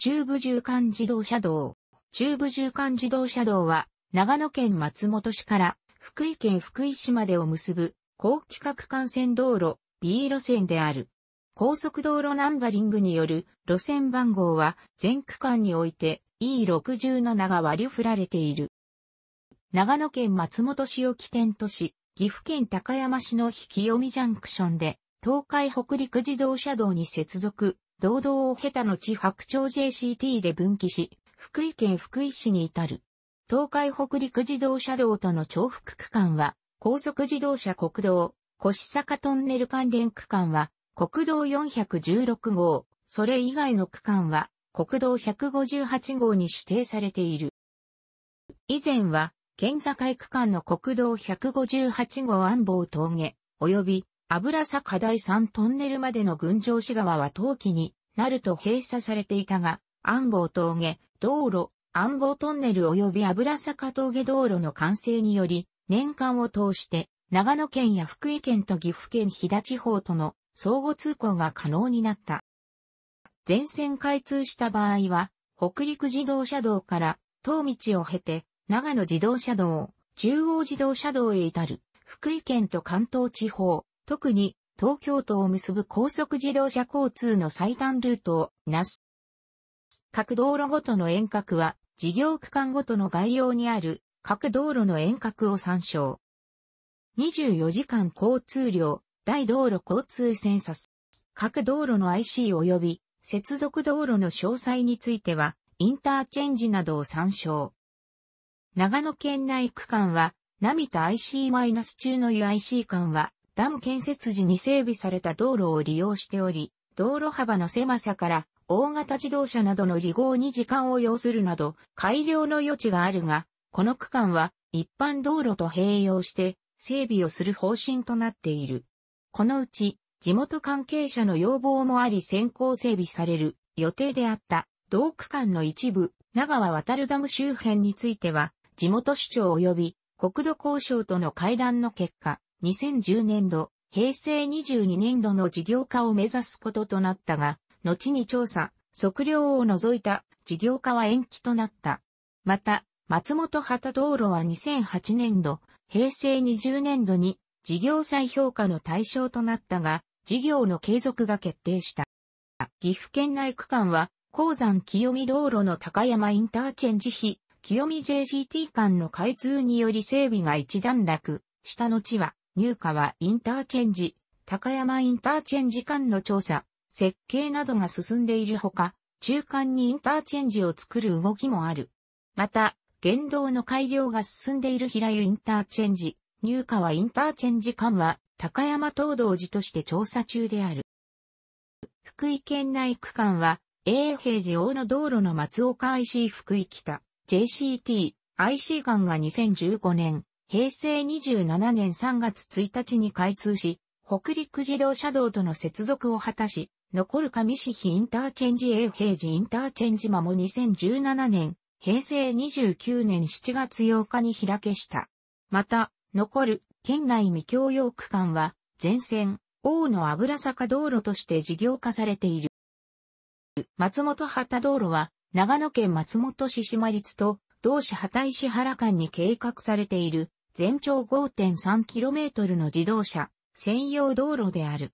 中部縦貫自動車道。中部縦貫自動車道は、長野県松本市から福井県福井市までを結ぶ、高規格幹線道路 B 路線である。高速道路ナンバリングによる路線番号は全区間において E67 が割り振られている。長野県松本市を起点とし、岐阜県高山市の引き読みジャンクションで東海北陸自動車道に接続堂々を経た後白鳥 JCT で分岐し、福井県福井市に至る。東海北陸自動車道との重複区間は、高速自動車国道、越坂トンネル関連区間は、国道416号、それ以外の区間は、国道158号に指定されている。以前は、県境区間の国道158号安房峠、及び油坂第3トンネルまでの群青市川は冬季になると閉鎖されていたが、安房峠、道路、安房トンネル及び油坂峠道路の完成により、年間を通して、長野県や福井県と岐阜県飛騨地方との相互通行が可能になった。全線開通した場合は、北陸自動車道から、東道を経て、長野自動車道、中央自動車道へ至る、福井県と関東地方、特に東京都を結ぶ高速自動車交通の最短ルートをなす。各道路ごとの遠隔は事業区間ごとの概要にある各道路の遠隔を参照。24時間交通量、大道路交通センサス。各道路の IC 及び接続道路の詳細については、インターチェンジなどを参照。長野県内区間は、ナミタ IC- 中の UIC 間は、ダム建設時に整備された道路を利用しており、道路幅の狭さから大型自動車などの離合に時間を要するなど改良の余地があるが、この区間は一般道路と併用して整備をする方針となっている。このうち地元関係者の要望もあり先行整備される予定であった同区間の一部長和渡るダム周辺については地元首長及び国土交渉との会談の結果、2010年度、平成22年度の事業化を目指すこととなったが、後に調査、測量を除いた事業化は延期となった。また、松本旗道路は2008年度、平成20年度に事業再評価の対象となったが、事業の継続が決定した。岐阜県内区間は、鉱山清見道路の高山インターチェンジ比、清見 JGT 間の開通により整備が一段落した後は、入荷はインターチェンジ、高山インターチェンジ間の調査、設計などが進んでいるほか、中間にインターチェンジを作る動きもある。また、言動の改良が進んでいる平湯インターチェンジ、入荷はインターチェンジ間は、高山東道寺として調査中である。福井県内区間は、永平寺大野道路の松岡 IC 福井北、JCT、IC 間が2015年、平成27年3月1日に開通し、北陸自動車道との接続を果たし、残る上市比インターチェンジ A 平時インターチェンジ間も2017年、平成29年7月8日に開けした。また、残る県内未共用区間は、全線、大野油坂道路として事業化されている。松本畑道路は、長野県松本市島立と、同市畑石原間に計画されている全長 5.3km の自動車専用道路である。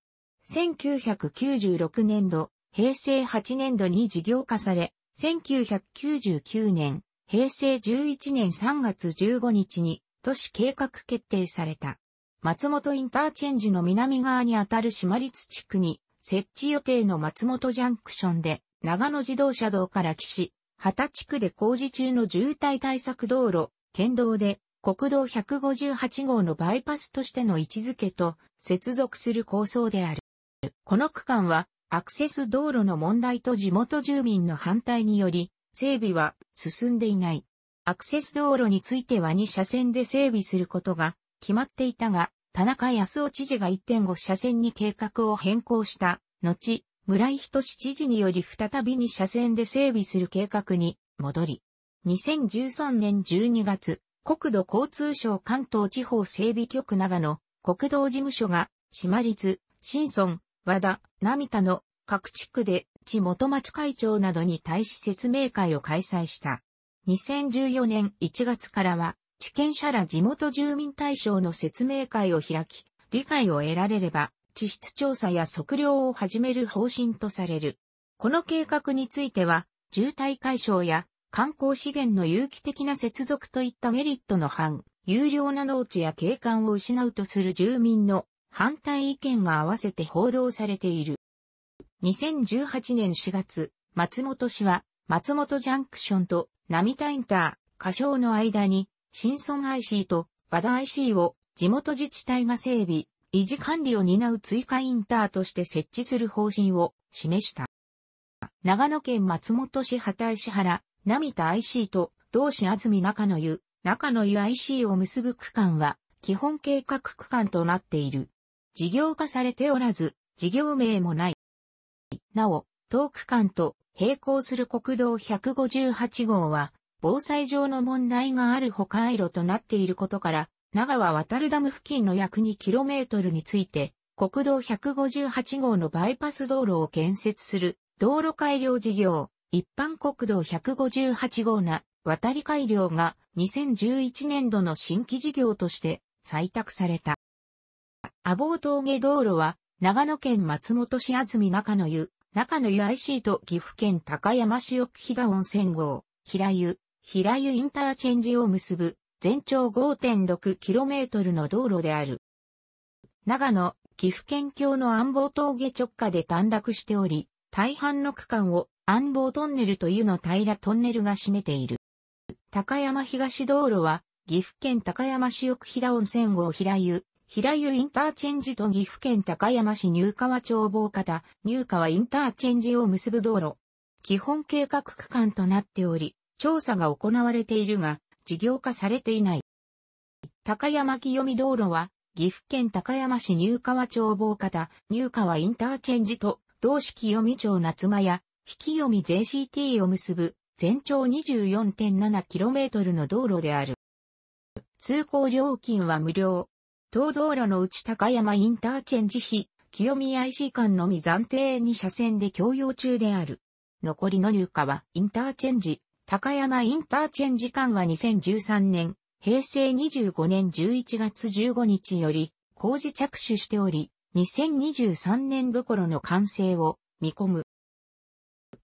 1996年度、平成8年度に事業化され、1999年、平成11年3月15日に都市計画決定された。松本インターチェンジの南側にあたる島立地区に設置予定の松本ジャンクションで長野自動車道から岸、畑地区で工事中の渋滞対策道路、県道で国道158号のバイパスとしての位置づけと接続する構想である。この区間はアクセス道路の問題と地元住民の反対により整備は進んでいない。アクセス道路については2車線で整備することが決まっていたが、田中康夫知事が1.5車線に計画を変更した後、村井仁志知事により再び2車線で整備する計画に戻り、2013年12月、国土交通省関東地方整備局長野、国道事務所が、島立、新村、和田、並田の各地区で、地元町会長などに対し説明会を開催した。2014年1月からは、地権者ら地元住民対象の説明会を開き、理解を得られれば、地質調査や測量を始める方針とされる。この計画については、渋滞解消や観光資源の有機的な接続といったメリットの反、有料な農地や景観を失うとする住民の反対意見が合わせて報道されている。2018年4月、松本市は松本ジャンクションと並田インター、歌唱の間に新村 IC と和田 IC を地元自治体が整備、維持管理を担う追加インターとして設置する方針を示した。長野県松本市畑石原ミタ IC と同志安住中野湯、中野湯 IC を結ぶ区間は、基本計画区間となっている。事業化されておらず、事業名もない。なお、当区間と並行する国道158号は、防災上の問題がある保管路となっていることから、長は渡るダム付近の約 2km について、国道158号のバイパス道路を建設する道路改良事業、一般国道158号な渡り改良が2011年度の新規事業として採択された。阿房峠道路は長野県松本市安住中野湯、中野湯 IC と岐阜県高山市奥飛騨温泉号、平湯、平湯インターチェンジを結ぶ全長 5.6km の道路である。長野、岐阜県境の安房峠直下で短絡しており、大半の区間を安房トンネルというの平トンネルが占めている。高山東道路は、岐阜県高山市奥平温泉郷平湯、平湯インターチェンジと岐阜県高山市入川町房方、入川インターチェンジを結ぶ道路。基本計画区間となっており、調査が行われているが、事業化されていない。高山清見道路は、岐阜県高山市入川町房方、入川インターチェンジと同式読み町夏間や、引き読み JCT を結ぶ、全長 24.7km の道路である。通行料金は無料。東道路の内高山インターチェンジ費、清見 IC 間のみ暫定2車線で共用中である。残りの入荷はインターチェンジ、高山インターチェンジ間は2013年、平成25年11月15日より、工事着手しており、2023年どころの完成を見込む。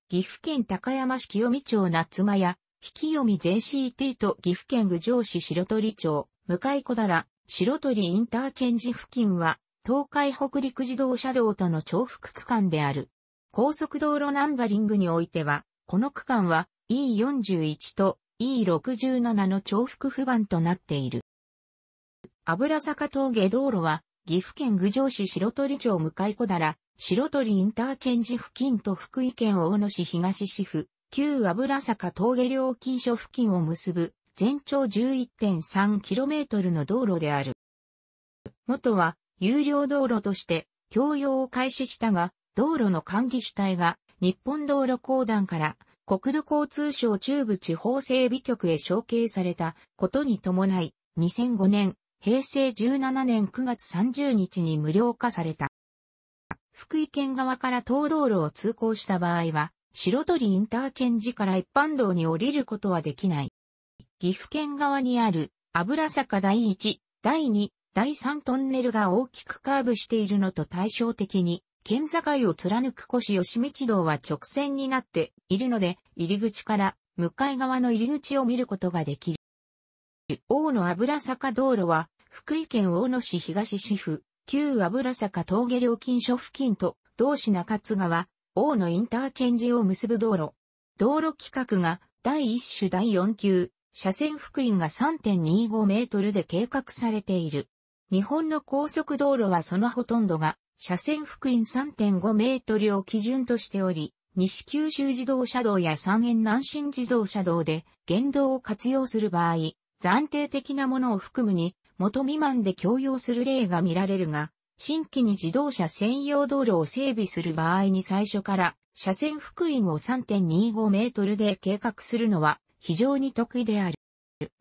岐阜県高山市清見町夏間や、引き読み JCT と岐阜県郡上市白鳥町、向井小原、白鳥インターチェンジ付近は、東海北陸自動車道との重複区間である。高速道路ナンバリングにおいては、この区間は E41 と E67 の重複不番となっている。油坂峠道路は岐阜県郡上市白鳥町向井小ら、白鳥インターチェンジ付近と福井県大野市東市府、旧油坂峠料金所付近を結ぶ、全長 11.3km の道路である。元は、有料道路として、供用を開始したが、道路の管理主体が、日本道路公団から、国土交通省中部地方整備局へ承継されたことに伴い、2005年、平成17年9月30日に無料化された。福井県側から東道路を通行した場合は、白鳥インターチェンジから一般道に降りることはできない。岐阜県側にある油坂第1、第2、第3トンネルが大きくカーブしているのと対照的に、県境を貫く越吉道道は直線になっているので、入り口から向かい側の入り口を見ることができる。大野油坂道路は、福井県大野市東市府、旧油坂峠料金所付近と、同市中津川、大野インターチェンジを結ぶ道路。道路規格が、第1種第4級、車線福音が3.25メートルで計画されている。日本の高速道路はそのほとんどが、車線福音3.5メートルを基準としており、西九州自動車道や三円南新自動車道で、原道を活用する場合、暫定的なものを含むに、元未満で強要する例が見られるが、新規に自動車専用道路を整備する場合に最初から車線幅囲を3.25メートルで計画するのは非常に得意である。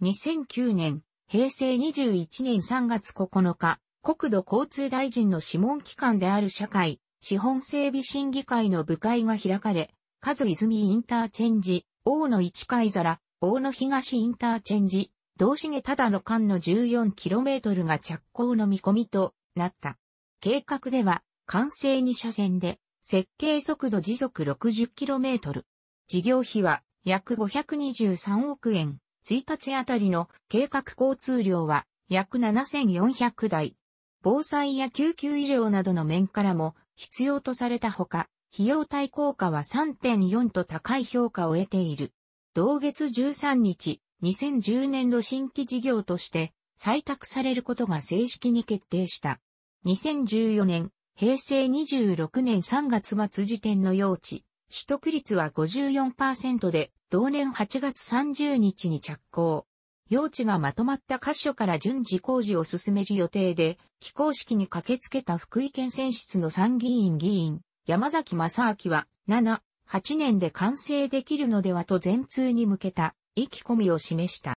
2009年、平成21年3月9日、国土交通大臣の諮問機関である社会、資本整備審議会の部会が開かれ、和泉インターチェンジ、大野市海皿、大野東インターチェンジ、道重だの間の 14km が着工の見込みとなった。計画では、完成2車線で、設計速度時速 60km。事業費は約523億円。1日あたりの計画交通量は約7400台。防災や救急医療などの面からも必要とされたほか、費用対効果は3.4と高い評価を得ている。同月13日、2010年度新規事業として採択されることが正式に決定した。2014年、平成26年3月末時点の用地、取得率は54%で、同年8月30日に着工。用地がまとまった箇所から順次工事を進める予定で、起工式に駆けつけた福井県選出の参議院議員、山崎正明は、7、8年で完成できるのではと全通に向けた意気込みを示した。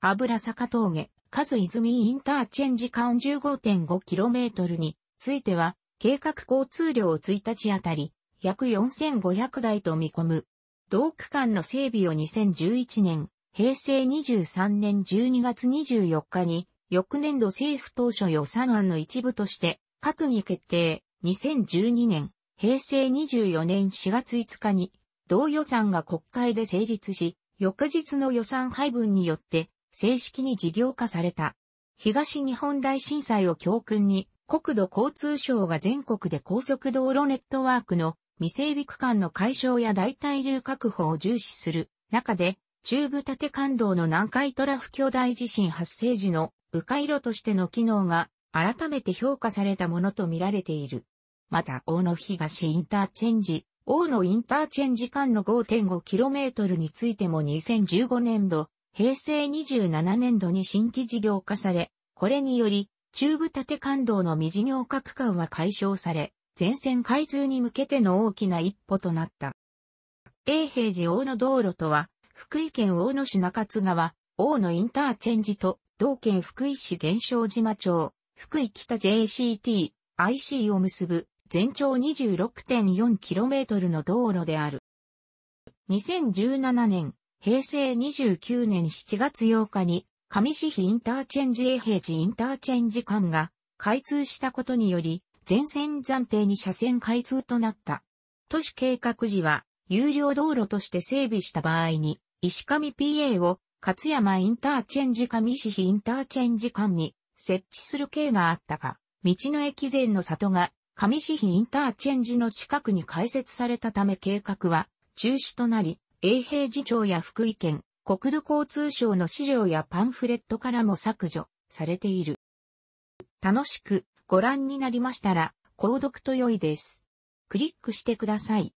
油坂峠、数泉インターチェンジ間 15.5km については、計画交通量を1日あたり、約4500台と見込む。同区間の整備を2011年、平成23年12月24日に、翌年度政府当初予算案の一部として、閣議決定、2012年、平成24年4月5日に、同予算が国会で成立し、翌日の予算配分によって正式に事業化された。東日本大震災を教訓に国土交通省が全国で高速道路ネットワークの未整備区間の解消や代替流確保を重視する中で中部縦感道の南海トラフ巨大地震発生時の迂回路としての機能が改めて評価されたものとみられている。また、大野東インターチェンジ、大野インターチェンジ間の 5.5km についても2015年度、平成27年度に新規事業化され、これにより、中部縦間道の未事業化区間は解消され、全線開通に向けての大きな一歩となった。永平寺大野道路とは、福井県大野市中津川、大野インターチェンジと、同県福井市現象島町、福井北 JCT、IC を結ぶ全長 26.4km の道路である。2017年、平成29年7月8日に、上市比インターチェンジ永平寺インターチェンジ間が開通したことにより、全線暫定に車線開通となった。都市計画時は、有料道路として整備した場合に、石上 PA を勝山インターチェンジ上市比インターチェンジ間に設置する経があったが、道の駅前の里が上市比インターチェンジの近くに開設されたため計画は中止となり、永平寺町や福井県、国土交通省の資料やパンフレットからも削除されている。楽しくご覧になりましたら、購読と良いです。クリックしてください。